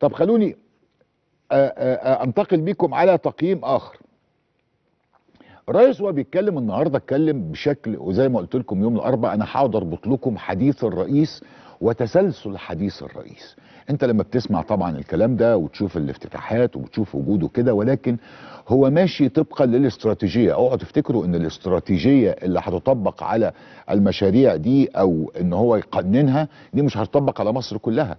طب خلوني آه، آه، آه، انتقل بيكم على تقييم اخر الرئيس وهو بيتكلم النهارده اتكلم بشكل وزي ما قلت لكم يوم الاربعاء انا هقعد اربط لكم حديث الرئيس وتسلسل حديث الرئيس انت لما بتسمع طبعا الكلام ده وتشوف الافتتاحات وبتشوف وجوده كده ولكن هو ماشي طبقا للاستراتيجيه اوعوا تفتكروا ان الاستراتيجيه اللي هتطبق على المشاريع دي او ان هو يقننها دي مش هتطبق على مصر كلها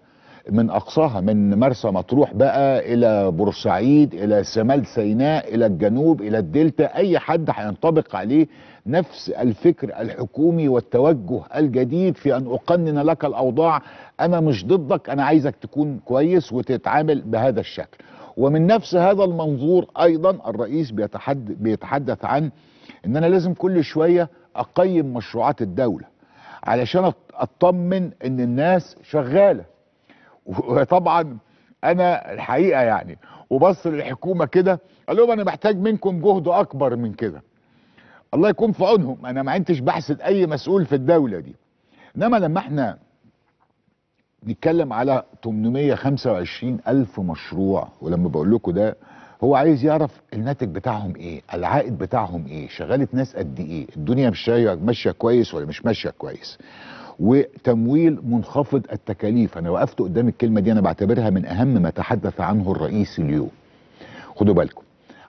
من اقصاها من مرسى مطروح بقى الى بورسعيد الى شمال سيناء الى الجنوب الى الدلتا اي حد هينطبق عليه نفس الفكر الحكومي والتوجه الجديد في ان اقنن لك الاوضاع انا مش ضدك انا عايزك تكون كويس وتتعامل بهذا الشكل ومن نفس هذا المنظور ايضا الرئيس بيتحد بيتحدث عن ان انا لازم كل شويه اقيم مشروعات الدوله علشان اطمن ان الناس شغاله وطبعا انا الحقيقه يعني وبص للحكومه كده قال لهم انا محتاج منكم جهد اكبر من كده الله يكون في عونهم انا ما عدتش بحسد اي مسؤول في الدوله دي انما لما احنا نتكلم على 825 ألف مشروع ولما بقول لكم ده هو عايز يعرف الناتج بتاعهم ايه العائد بتاعهم ايه شغالة ناس قد ايه الدنيا مش ماشية كويس ولا مش ماشية كويس وتمويل منخفض التكاليف انا وقفت قدام الكلمه دي انا بعتبرها من اهم ما تحدث عنه الرئيس اليوم خدوا بالكم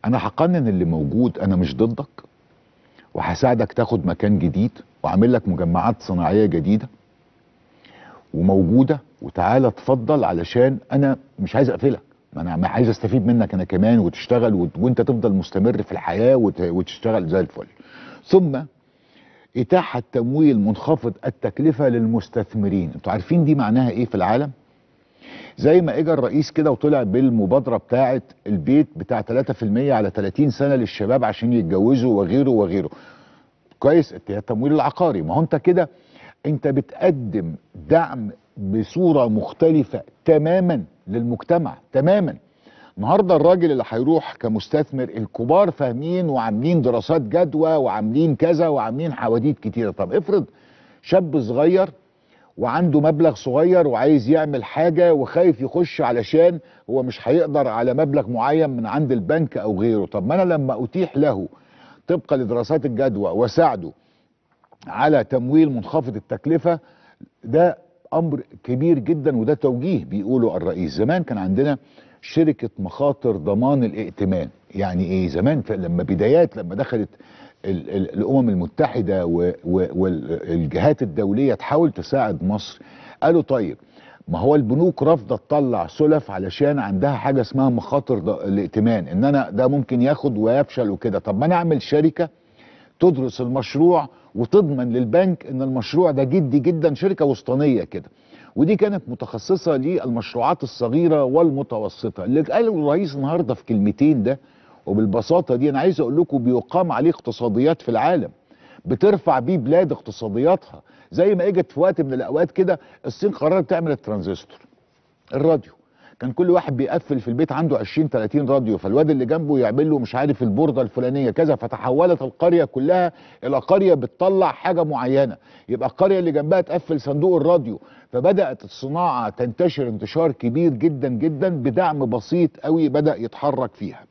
انا هقنن اللي موجود انا مش ضدك وهساعدك تاخد مكان جديد واعمل لك مجمعات صناعيه جديده وموجوده وتعالى اتفضل علشان انا مش عايز اقفلك ما انا عايز استفيد منك انا كمان وتشتغل وانت تفضل مستمر في الحياه وتشتغل زي الفل ثم إتاحة تمويل منخفض التكلفة للمستثمرين انتوا عارفين دي معناها إيه في العالم؟ زي ما اجى الرئيس كده وطلع بالمبادره بتاعه البيت بتاع 3% على 30 سنه للشباب عشان يتجوزوا وغيره وغيره كويس التمويل العقاري ما هو انت كده انت بتقدم دعم بصوره مختلفه تماما للمجتمع تماما النهارده الراجل اللي هيروح كمستثمر الكبار فاهمين وعاملين دراسات جدوى وعاملين كذا وعاملين حواديت كتيره طب افرض شاب صغير وعنده مبلغ صغير وعايز يعمل حاجه وخايف يخش علشان هو مش هيقدر على مبلغ معين من عند البنك او غيره طب ما انا لما اتيح له طبقا لدراسات الجدوى واساعده على تمويل منخفض التكلفه ده امر كبير جدا وده توجيه بيقوله الرئيس زمان كان عندنا شركه مخاطر ضمان الائتمان يعني ايه زمان لما بدايات لما دخلت الامم المتحده والجهات الدوليه تحاول تساعد مصر قالوا طيب ما هو البنوك رافضه تطلع سلف علشان عندها حاجه اسمها مخاطر الائتمان ان انا ده ممكن ياخد ويفشل وكده طب ما انا اعمل شركه تدرس المشروع وتضمن للبنك ان المشروع ده جدي جدا شركه وسطانيه كده ودي كانت متخصصه للمشروعات الصغيره والمتوسطه اللي قاله الرئيس النهارده في كلمتين ده وبالبساطه دي انا عايز اقول لكم بيقام عليه اقتصاديات في العالم بترفع بيه بلاد اقتصادياتها زي ما اجت في وقت من الاوقات كده الصين قررت تعمل الترانزستور الراديو كان كل واحد بيقفل في البيت عنده 20 30 راديو فالواد اللي جنبه يعمل له مش عارف البورده الفلانيه كذا فتحولت القريه كلها الى قريه بتطلع حاجه معينه يبقى القريه اللي جنبها تقفل صندوق الراديو فبدات الصناعه تنتشر انتشار كبير جدا جدا بدعم بسيط قوي بدا يتحرك فيها